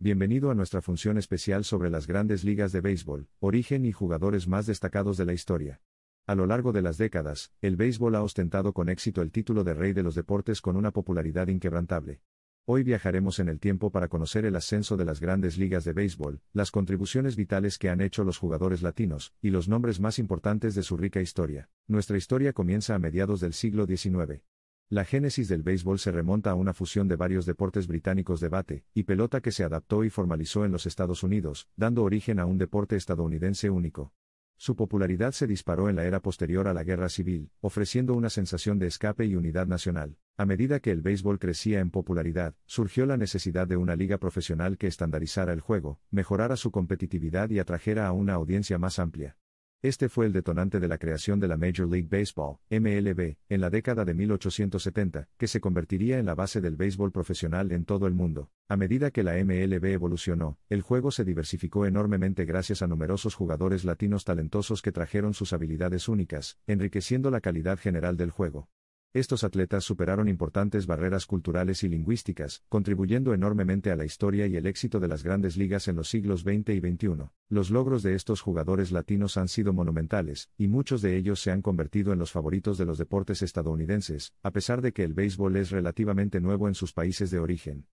Bienvenido a nuestra función especial sobre las grandes ligas de béisbol, origen y jugadores más destacados de la historia. A lo largo de las décadas, el béisbol ha ostentado con éxito el título de rey de los deportes con una popularidad inquebrantable. Hoy viajaremos en el tiempo para conocer el ascenso de las grandes ligas de béisbol, las contribuciones vitales que han hecho los jugadores latinos, y los nombres más importantes de su rica historia. Nuestra historia comienza a mediados del siglo XIX. La génesis del béisbol se remonta a una fusión de varios deportes británicos de bate y pelota que se adaptó y formalizó en los Estados Unidos, dando origen a un deporte estadounidense único. Su popularidad se disparó en la era posterior a la Guerra Civil, ofreciendo una sensación de escape y unidad nacional. A medida que el béisbol crecía en popularidad, surgió la necesidad de una liga profesional que estandarizara el juego, mejorara su competitividad y atrajera a una audiencia más amplia. Este fue el detonante de la creación de la Major League Baseball, MLB, en la década de 1870, que se convertiría en la base del béisbol profesional en todo el mundo. A medida que la MLB evolucionó, el juego se diversificó enormemente gracias a numerosos jugadores latinos talentosos que trajeron sus habilidades únicas, enriqueciendo la calidad general del juego. Estos atletas superaron importantes barreras culturales y lingüísticas, contribuyendo enormemente a la historia y el éxito de las grandes ligas en los siglos XX y XXI. Los logros de estos jugadores latinos han sido monumentales, y muchos de ellos se han convertido en los favoritos de los deportes estadounidenses, a pesar de que el béisbol es relativamente nuevo en sus países de origen.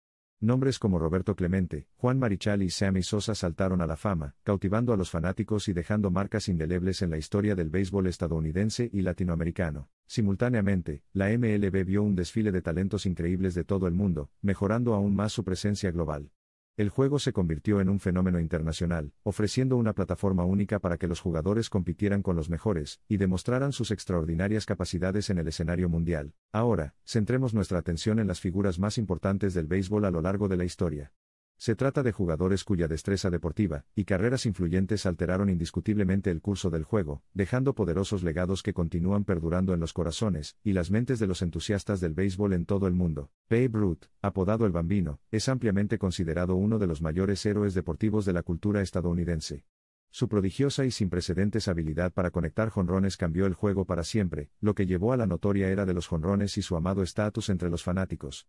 Nombres como Roberto Clemente, Juan Marichal y Sammy Sosa saltaron a la fama, cautivando a los fanáticos y dejando marcas indelebles en la historia del béisbol estadounidense y latinoamericano. Simultáneamente, la MLB vio un desfile de talentos increíbles de todo el mundo, mejorando aún más su presencia global el juego se convirtió en un fenómeno internacional, ofreciendo una plataforma única para que los jugadores compitieran con los mejores, y demostraran sus extraordinarias capacidades en el escenario mundial. Ahora, centremos nuestra atención en las figuras más importantes del béisbol a lo largo de la historia. Se trata de jugadores cuya destreza deportiva y carreras influyentes alteraron indiscutiblemente el curso del juego, dejando poderosos legados que continúan perdurando en los corazones y las mentes de los entusiastas del béisbol en todo el mundo. Babe Ruth, apodado el Bambino, es ampliamente considerado uno de los mayores héroes deportivos de la cultura estadounidense. Su prodigiosa y sin precedentes habilidad para conectar jonrones cambió el juego para siempre, lo que llevó a la notoria era de los jonrones y su amado estatus entre los fanáticos.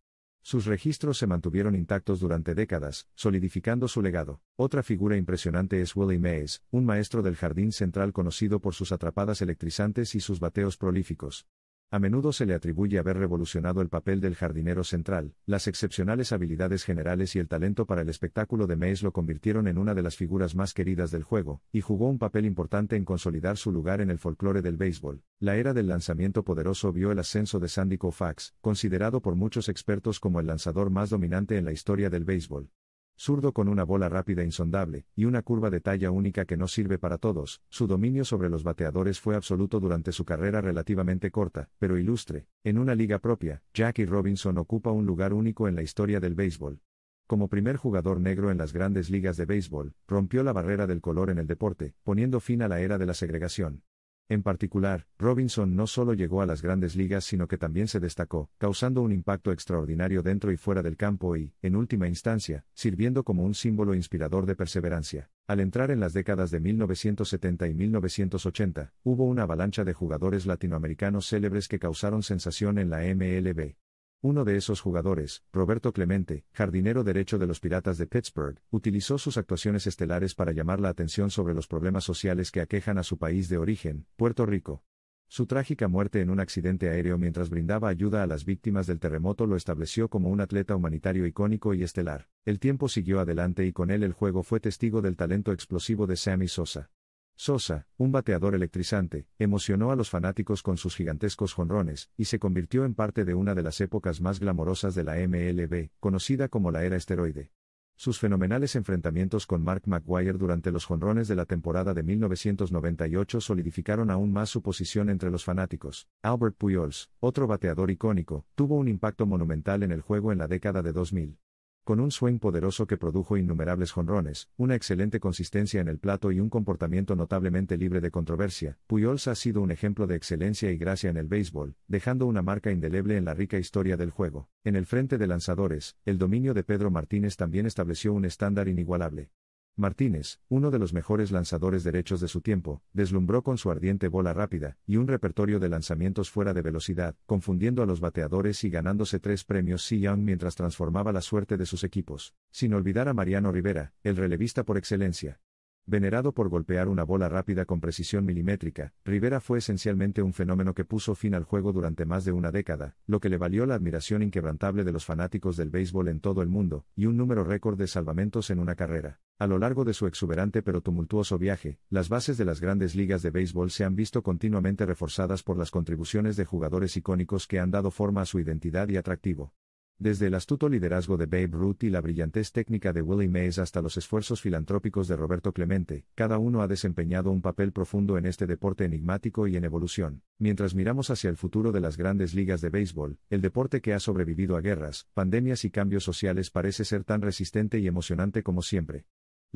Sus registros se mantuvieron intactos durante décadas, solidificando su legado. Otra figura impresionante es Willie Mays, un maestro del jardín central conocido por sus atrapadas electrizantes y sus bateos prolíficos. A menudo se le atribuye haber revolucionado el papel del jardinero central, las excepcionales habilidades generales y el talento para el espectáculo de Mays lo convirtieron en una de las figuras más queridas del juego, y jugó un papel importante en consolidar su lugar en el folclore del béisbol. La era del lanzamiento poderoso vio el ascenso de Sandy Koufax, considerado por muchos expertos como el lanzador más dominante en la historia del béisbol. Zurdo con una bola rápida insondable, y una curva de talla única que no sirve para todos, su dominio sobre los bateadores fue absoluto durante su carrera relativamente corta, pero ilustre. En una liga propia, Jackie Robinson ocupa un lugar único en la historia del béisbol. Como primer jugador negro en las grandes ligas de béisbol, rompió la barrera del color en el deporte, poniendo fin a la era de la segregación. En particular, Robinson no solo llegó a las grandes ligas sino que también se destacó, causando un impacto extraordinario dentro y fuera del campo y, en última instancia, sirviendo como un símbolo inspirador de perseverancia. Al entrar en las décadas de 1970 y 1980, hubo una avalancha de jugadores latinoamericanos célebres que causaron sensación en la MLB. Uno de esos jugadores, Roberto Clemente, jardinero derecho de los Piratas de Pittsburgh, utilizó sus actuaciones estelares para llamar la atención sobre los problemas sociales que aquejan a su país de origen, Puerto Rico. Su trágica muerte en un accidente aéreo mientras brindaba ayuda a las víctimas del terremoto lo estableció como un atleta humanitario icónico y estelar. El tiempo siguió adelante y con él el juego fue testigo del talento explosivo de Sammy Sosa. Sosa, un bateador electrizante, emocionó a los fanáticos con sus gigantescos jonrones y se convirtió en parte de una de las épocas más glamorosas de la MLB, conocida como la era esteroide. Sus fenomenales enfrentamientos con Mark McGuire durante los jonrones de la temporada de 1998 solidificaron aún más su posición entre los fanáticos. Albert Pujols, otro bateador icónico, tuvo un impacto monumental en el juego en la década de 2000 con un swing poderoso que produjo innumerables jonrones, una excelente consistencia en el plato y un comportamiento notablemente libre de controversia, Puyols ha sido un ejemplo de excelencia y gracia en el béisbol, dejando una marca indeleble en la rica historia del juego. En el frente de lanzadores, el dominio de Pedro Martínez también estableció un estándar inigualable. Martínez, uno de los mejores lanzadores derechos de su tiempo, deslumbró con su ardiente bola rápida y un repertorio de lanzamientos fuera de velocidad, confundiendo a los bateadores y ganándose tres premios Cy Young mientras transformaba la suerte de sus equipos, sin olvidar a Mariano Rivera, el relevista por excelencia, Venerado por golpear una bola rápida con precisión milimétrica, Rivera fue esencialmente un fenómeno que puso fin al juego durante más de una década, lo que le valió la admiración inquebrantable de los fanáticos del béisbol en todo el mundo, y un número récord de salvamentos en una carrera. A lo largo de su exuberante pero tumultuoso viaje, las bases de las grandes ligas de béisbol se han visto continuamente reforzadas por las contribuciones de jugadores icónicos que han dado forma a su identidad y atractivo. Desde el astuto liderazgo de Babe Ruth y la brillantez técnica de Willie Mays hasta los esfuerzos filantrópicos de Roberto Clemente, cada uno ha desempeñado un papel profundo en este deporte enigmático y en evolución. Mientras miramos hacia el futuro de las grandes ligas de béisbol, el deporte que ha sobrevivido a guerras, pandemias y cambios sociales parece ser tan resistente y emocionante como siempre.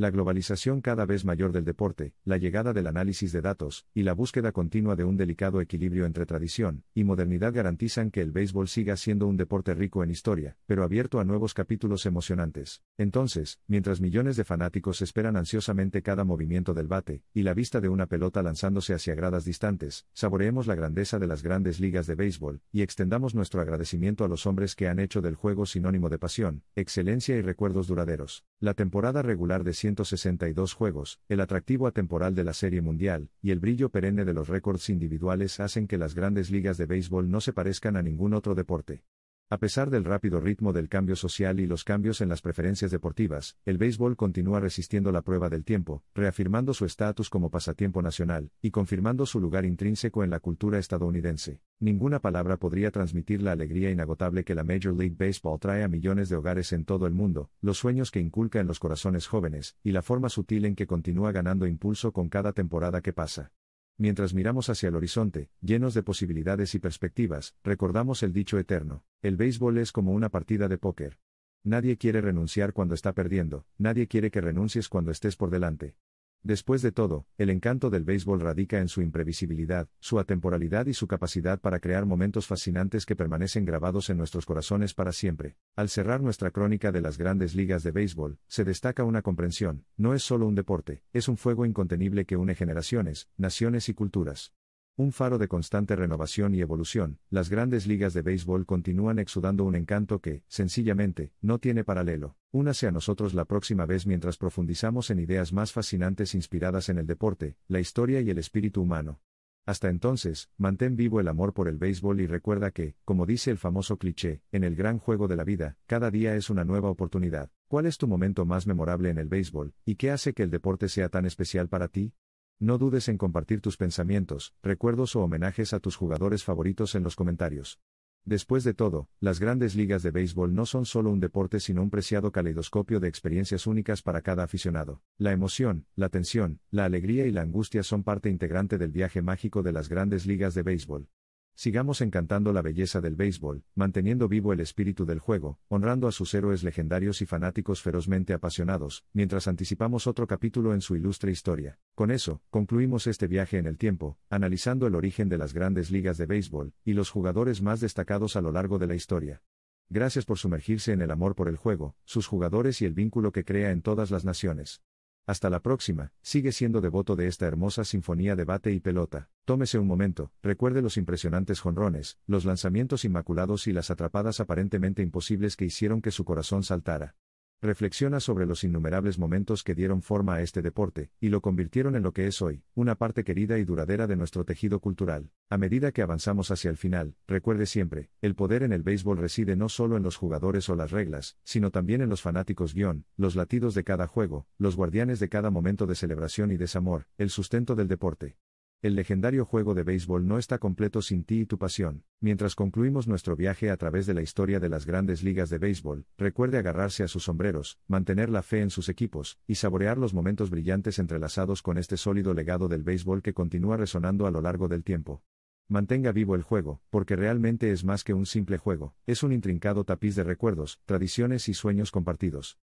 La globalización cada vez mayor del deporte, la llegada del análisis de datos, y la búsqueda continua de un delicado equilibrio entre tradición y modernidad garantizan que el béisbol siga siendo un deporte rico en historia, pero abierto a nuevos capítulos emocionantes. Entonces, mientras millones de fanáticos esperan ansiosamente cada movimiento del bate, y la vista de una pelota lanzándose hacia gradas distantes, saboreemos la grandeza de las grandes ligas de béisbol, y extendamos nuestro agradecimiento a los hombres que han hecho del juego sinónimo de pasión, excelencia y recuerdos duraderos. La temporada regular de 162 juegos, el atractivo atemporal de la Serie Mundial, y el brillo perenne de los récords individuales hacen que las grandes ligas de béisbol no se parezcan a ningún otro deporte. A pesar del rápido ritmo del cambio social y los cambios en las preferencias deportivas, el béisbol continúa resistiendo la prueba del tiempo, reafirmando su estatus como pasatiempo nacional, y confirmando su lugar intrínseco en la cultura estadounidense. Ninguna palabra podría transmitir la alegría inagotable que la Major League Baseball trae a millones de hogares en todo el mundo, los sueños que inculca en los corazones jóvenes, y la forma sutil en que continúa ganando impulso con cada temporada que pasa mientras miramos hacia el horizonte, llenos de posibilidades y perspectivas, recordamos el dicho eterno, el béisbol es como una partida de póker. Nadie quiere renunciar cuando está perdiendo, nadie quiere que renuncies cuando estés por delante. Después de todo, el encanto del béisbol radica en su imprevisibilidad, su atemporalidad y su capacidad para crear momentos fascinantes que permanecen grabados en nuestros corazones para siempre. Al cerrar nuestra crónica de las grandes ligas de béisbol, se destaca una comprensión, no es solo un deporte, es un fuego incontenible que une generaciones, naciones y culturas. Un faro de constante renovación y evolución, las grandes ligas de béisbol continúan exudando un encanto que, sencillamente, no tiene paralelo. Únase a nosotros la próxima vez mientras profundizamos en ideas más fascinantes inspiradas en el deporte, la historia y el espíritu humano. Hasta entonces, mantén vivo el amor por el béisbol y recuerda que, como dice el famoso cliché, en el gran juego de la vida, cada día es una nueva oportunidad. ¿Cuál es tu momento más memorable en el béisbol, y qué hace que el deporte sea tan especial para ti? No dudes en compartir tus pensamientos, recuerdos o homenajes a tus jugadores favoritos en los comentarios. Después de todo, las grandes ligas de béisbol no son solo un deporte sino un preciado caleidoscopio de experiencias únicas para cada aficionado. La emoción, la tensión, la alegría y la angustia son parte integrante del viaje mágico de las grandes ligas de béisbol. Sigamos encantando la belleza del béisbol, manteniendo vivo el espíritu del juego, honrando a sus héroes legendarios y fanáticos ferozmente apasionados, mientras anticipamos otro capítulo en su ilustre historia. Con eso, concluimos este viaje en el tiempo, analizando el origen de las grandes ligas de béisbol, y los jugadores más destacados a lo largo de la historia. Gracias por sumergirse en el amor por el juego, sus jugadores y el vínculo que crea en todas las naciones. Hasta la próxima, sigue siendo devoto de esta hermosa sinfonía de bate y pelota. Tómese un momento, recuerde los impresionantes jonrones, los lanzamientos inmaculados y las atrapadas aparentemente imposibles que hicieron que su corazón saltara. Reflexiona sobre los innumerables momentos que dieron forma a este deporte, y lo convirtieron en lo que es hoy, una parte querida y duradera de nuestro tejido cultural. A medida que avanzamos hacia el final, recuerde siempre, el poder en el béisbol reside no solo en los jugadores o las reglas, sino también en los fanáticos guión, los latidos de cada juego, los guardianes de cada momento de celebración y desamor, el sustento del deporte. El legendario juego de béisbol no está completo sin ti y tu pasión. Mientras concluimos nuestro viaje a través de la historia de las grandes ligas de béisbol, recuerde agarrarse a sus sombreros, mantener la fe en sus equipos, y saborear los momentos brillantes entrelazados con este sólido legado del béisbol que continúa resonando a lo largo del tiempo. Mantenga vivo el juego, porque realmente es más que un simple juego, es un intrincado tapiz de recuerdos, tradiciones y sueños compartidos.